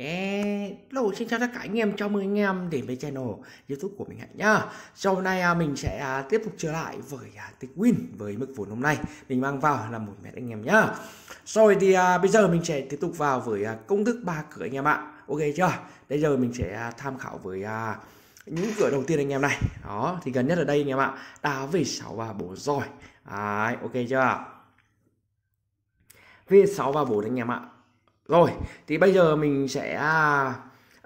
Yeah. Hello, xin chào tất cả anh em, chào mừng anh em đến với channel youtube của mình Hạnh nhá Sau này à, mình sẽ à, tiếp tục trở lại với à, win với mức vốn hôm nay Mình mang vào là một mét anh em nhá Rồi thì à, bây giờ mình sẽ tiếp tục vào với công thức ba cửa anh em ạ Ok chưa? Bây giờ mình sẽ tham khảo với những cửa đầu tiên anh em này Đó, thì gần nhất ở đây anh em ạ à, Đá về 6 và 4 rồi Đấy, ok chưa? Về 6 và 4 anh em ạ rồi, thì bây giờ mình sẽ à,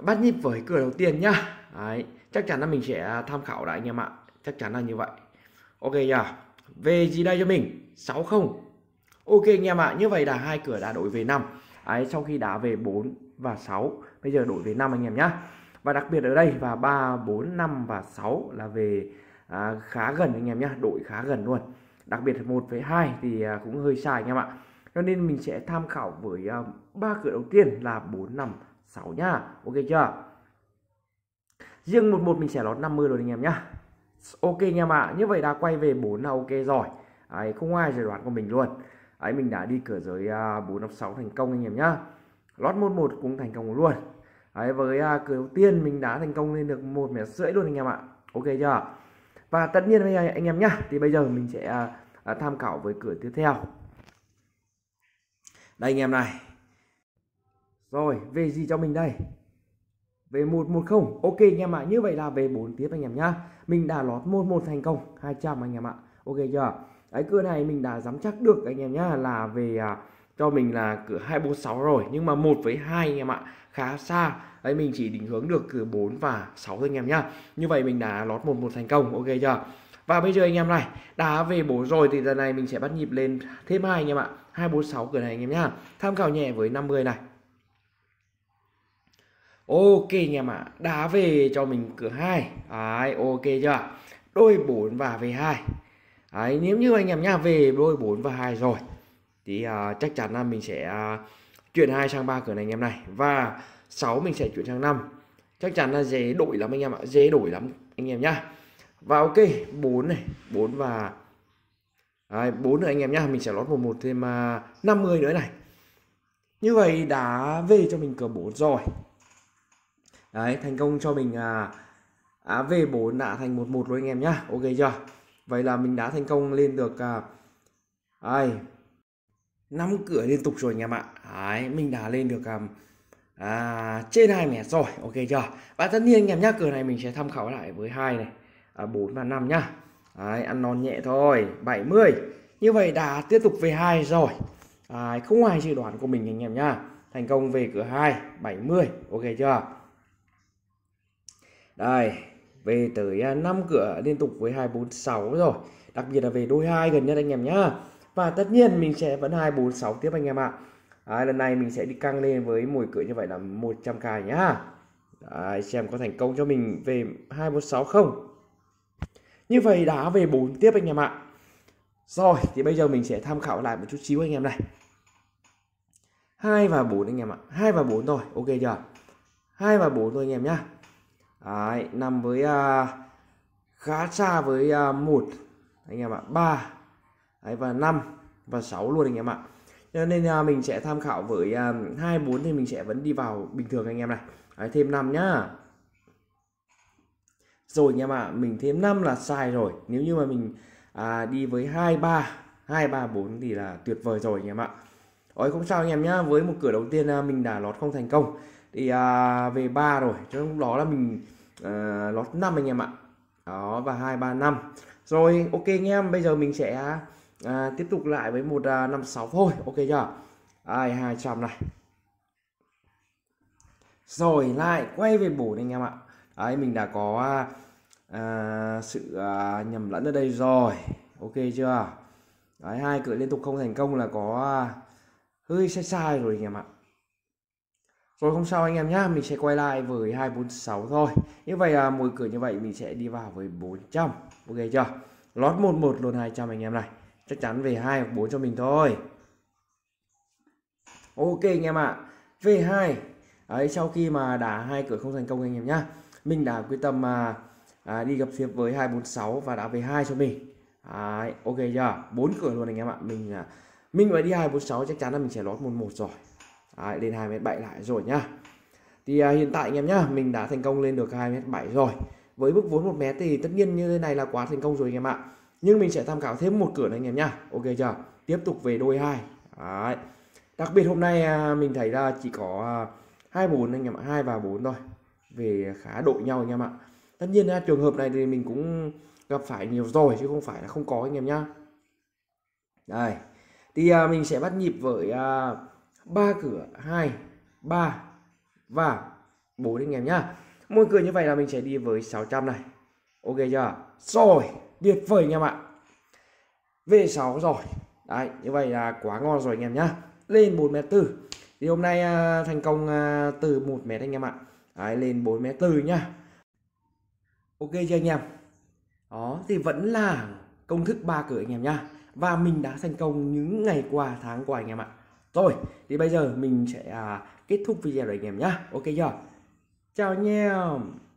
bắt nhịp với cửa đầu tiên nhá. Đấy, chắc chắn là mình sẽ tham khảo lại anh em ạ. Chắc chắn là như vậy. Ok nhá. Về gì đây cho mình? 60. Ok anh em ạ, như vậy là hai cửa đã đổi về 5. Đấy, sau khi đã về 4 và 6, bây giờ đổi về 5 anh em nhá. Và đặc biệt ở đây và 3, 4, 5 và 6 là về à, khá gần anh em nhá, đổi khá gần luôn. Đặc biệt 1 với 2 thì à, cũng hơi sai anh em ạ cho nên mình sẽ tham khảo với ờ, ba cửa đầu tiên là 4 5 6 nha ok chưa riêng một một mình sẽ lót 50 rồi anh em nhá ok anh em ạ như vậy đã quay về 4 là ok rồi Đấy, không ai dự đoán của mình luôn Đấy, mình đã đi cửa giới ờ, uh, 456 thành công anh em nhá lót 11 cũng thành công luôn Đấy, với uh, cửa đầu tiên mình đã thành công lên được một mét rưỡi luôn anh em ạ ok chưa và tất nhiên bây giờ anh em nhá thì bây giờ mình sẽ uh, tham khảo với cửa tiếp theo đây anh em này rồi về gì cho mình đây về 110 ok anh em ạ à. như vậy là về 4 tiếp anh em nhá mình đã lót 11 thành công 200 anh em ạ à. ok chưa cái cửa này mình đã dám chắc được anh em nhá là về à, cho mình là cửa 246 rồi nhưng mà 1 với 2 anh em ạ à. khá xa đấy mình chỉ định hướng được cửa 4 và 6 thôi anh em nhá như vậy mình đã lót 11 thành công ok chưa và bây giờ anh em này đá về bốn rồi thì giờ này mình sẽ bắt nhịp lên thêm hai anh em ạ hai bốn sáu cửa này anh em nhá tham khảo nhẹ với 50 này ok anh em ạ đá về cho mình cửa hai đấy ok chưa đôi bốn và về hai đấy nếu như anh em nhá về đôi bốn và hai rồi thì uh, chắc chắn là mình sẽ uh, chuyển hai sang ba cửa này anh em này và 6 mình sẽ chuyển sang 5 chắc chắn là dễ đổi lắm anh em ạ dễ đổi lắm anh em nhá và ok 4 này 4 và Đấy, 4 nữa anh em nhá mình sẽ lót 11 thêm uh, à, 50 nữa này như vậy đã về cho mình cờ 4 rồi Đấy, thành công cho mình à, à về 4 đã thành 11 luôn anh em nhá. Ok chưa? Vậy là mình đã thành công lên được à, ai năm cửa liên tục rồi anh em ạ. Đấy, mình đã lên được à, à trên hai mẻ rồi. Ok chưa? Và tất nhiên anh em nhá, cửa này mình sẽ tham khảo lại với hai này à, 4 và 5 nhá Đấy, ăn non nhẹ thôi 70 như vậy đã tiếp tục về hai rồi à, không ngoài dự đoán của mình anh em nhá thành công về cửa hai 70 ok chưa đây về tới 5 à, cửa liên tục với 246 rồi đặc biệt là về đôi hai gần nhất anh em nhá và tất nhiên mình sẽ vẫn 246 tiếp anh em ạ à. lần này mình sẽ đi căng lên với mỗi cửa như vậy là 100k nhá à, xem có thành công cho mình về 246 không như vậy đã về 4 tiếp anh em ạ rồi thì bây giờ mình sẽ tham khảo lại một chút xíu anh em này 2 và 4 anh em ạ 2 và 4 thôi ok chưa 2 và 4 thôi anh em nhá Đấy, nằm với uh, khá xa với uh, à, 1 anh em ạ 3 Đấy, và 5 và 6 luôn anh em ạ cho nên uh, mình sẽ tham khảo với uh, 24 thì mình sẽ vẫn đi vào bình thường anh em này Đấy, thêm 5 nhá rồi anh em ạ à, mình thêm 5 là sai rồi nếu như mà mình à, đi với 2 3 2 3 4 thì là tuyệt vời rồi anh em ạ Ôi không sao anh em nhá với một cửa đầu tiên à, mình đã lót không thành công thì à, về 3 rồi cho lúc đó là mình à, lót 5 anh em ạ đó và 2 3 5 rồi ok anh em bây giờ mình sẽ à, tiếp tục lại với một à, 5 thôi ok chưa ai 200 này rồi lại quay về bổ anh em ạ đấy mình đã có à, sự à, nhầm lẫn ở đây rồi ok chưa đấy hai cửa liên tục không thành công là có à, hơi sai sai rồi anh em ạ rồi không sao anh em nhá mình sẽ quay lại với 246 thôi như vậy à, mỗi cửa như vậy mình sẽ đi vào với 400 ok chưa lót 11 luôn 200 anh em này chắc chắn về 2 4 cho mình thôi ok anh em ạ về 2 ấy sau khi mà đã hai cửa không thành công anh em nhá mình đã quyết tâm mà à, đi gặp tiếp với 246 và đã về hai cho mình à, ok chưa bốn cửa luôn anh em ạ mình à, mình phải đi 246 chắc chắn là mình sẽ lót 11 rồi à, lên 2m7 lại rồi nhá thì à, hiện tại anh em nhá mình đã thành công lên được 2m7 rồi với mức vốn 1 mét thì tất nhiên như thế này là quá thành công rồi anh em ạ nhưng mình sẽ tham khảo thêm một cửa này anh em nhá ok chưa tiếp tục về đôi hai đặc biệt hôm nay à, mình thấy là chỉ có à, hai bốn anh em ạ hai và bốn thôi về khá đội nhau anh em ạ tất nhiên ra trường hợp này thì mình cũng gặp phải nhiều rồi chứ không phải là không có anh em nhá đây thì à, mình sẽ bắt nhịp với à, ba cửa hai ba và bốn anh em nhá mỗi cửa như vậy là mình sẽ đi với 600 này ok chưa rồi tuyệt vời anh em ạ v 6 rồi đấy như vậy là quá ngon rồi anh em nhá lên 4 mét tư thì hôm nay à, thành công à, từ 1 mét anh em ạ Đấy, lên 4 mét tư nhá ok chưa anh em đó thì vẫn là công thức ba cửa anh em nhá và mình đã thành công những ngày qua tháng qua anh em ạ rồi thì bây giờ mình sẽ à, kết thúc video rồi anh em nhá ok chưa chào anh em